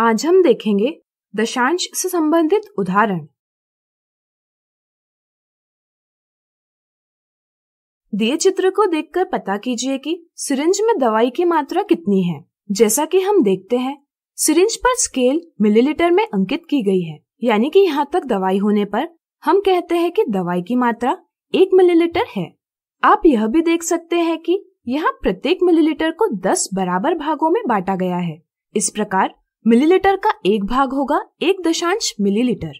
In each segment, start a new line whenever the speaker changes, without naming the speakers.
आज हम देखेंगे दशांश से संबंधित उदाहरण दिए चित्र को देखकर पता कीजिए कि सिरिंज में दवाई की मात्रा कितनी है जैसा कि हम देखते हैं सिरिंज पर स्केल मिलीलीटर में अंकित की गई है यानी कि यहाँ तक दवाई होने पर हम कहते हैं कि दवाई की मात्रा एक मिलीलीटर है आप यह भी देख सकते हैं कि यहाँ प्रत्येक मिलीलीटर को 10 बराबर भागों में बांटा गया है इस प्रकार मिलीलीटर का एक भाग होगा एक दशांश मिलीलीटर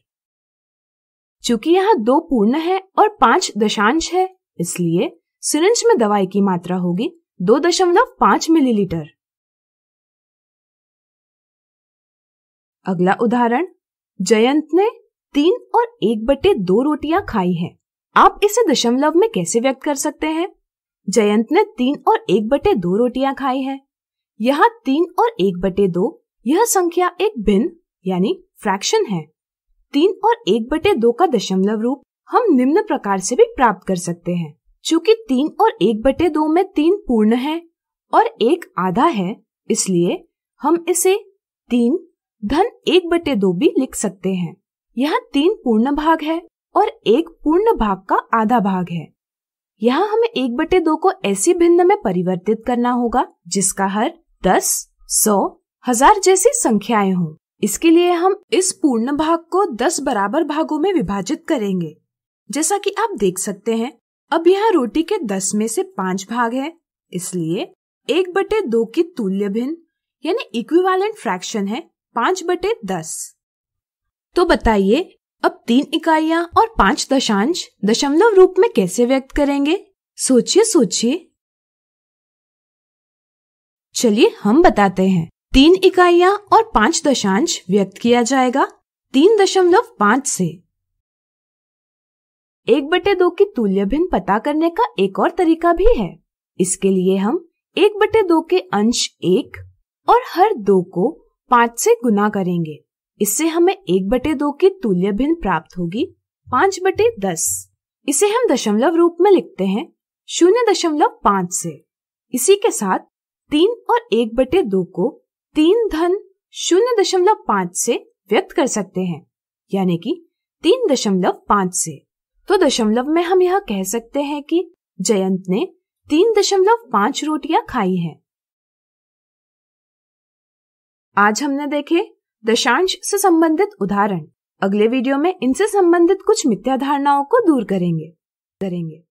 चूंकि यहाँ दो पूर्ण है और पांच दशांश है इसलिए सिरिंज में दवाई की मात्रा होगी दो दशमलव पांच मिलीलीटर अगला उदाहरण जयंत ने तीन और एक बटे दो रोटियां खाई हैं। आप इसे दशमलव में कैसे व्यक्त कर सकते हैं जयंत ने तीन और एक बटे दो रोटियां खाई हैं। यहाँ तीन और एक बटे दो यह संख्या एक भिन्न यानी फ्रैक्शन है तीन और एक बटे दो का दशमलव रूप हम निम्न प्रकार से भी प्राप्त कर सकते हैं चूंकि तीन और एक बटे दो में तीन पूर्ण है और एक आधा है इसलिए हम इसे तीन धन एक बटे दो भी लिख सकते हैं यह तीन पूर्ण भाग है और एक पूर्ण भाग का आधा भाग है यहाँ हमें एक बटे दो को ऐसी भिन्न में परिवर्तित करना होगा जिसका हर दस सौ हजार जैसी संख्याएं हों इसके लिए हम इस पूर्ण भाग को दस बराबर भागों में विभाजित करेंगे जैसा कि आप देख सकते हैं अब यहाँ रोटी के दस में से पांच भाग है इसलिए एक बटे दो की तुल्य भिन्न यानी इक्विवेलेंट फ्रैक्शन है पांच बटे दस तो बताइए अब तीन इकाइयां और पांच दशांश दशमलव रूप में कैसे व्यक्त करेंगे सोचिए सोचिए चलिए हम बताते हैं तीन इकाइयां और पांच दशांश व्यक्त किया जाएगा तीन दशमलव पांच से एक बटे दो की तुल्य भिन्न पता करने का एक और तरीका भी है इसके लिए हम एक बटे दो के अंश एक और हर दो को पांच से गुना करेंगे इससे हमें एक बटे दो की तुल्य भिन्न प्राप्त होगी पांच बटे दस इसे हम दशमलव रूप में लिखते हैं शून्य दशमलव पाँच से इसी के साथ तीन और एक बटे दो को तीन धन शून्य दशमलव पांच से व्यक्त कर सकते हैं यानी कि तीन दशमलव पांच से तो दशमलव में हम यह कह सकते हैं कि जयंत ने तीन दशमलव पांच रोटियां खाई हैं। आज हमने देखे दशांश से संबंधित उदाहरण अगले वीडियो में इनसे संबंधित कुछ मिथ्या धारणाओं को दूर करेंगे करेंगे